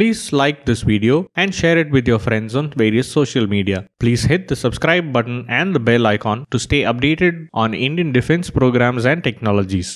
Please like this video and share it with your friends on various social media. Please hit the subscribe button and the bell icon to stay updated on Indian defense programs and technologies.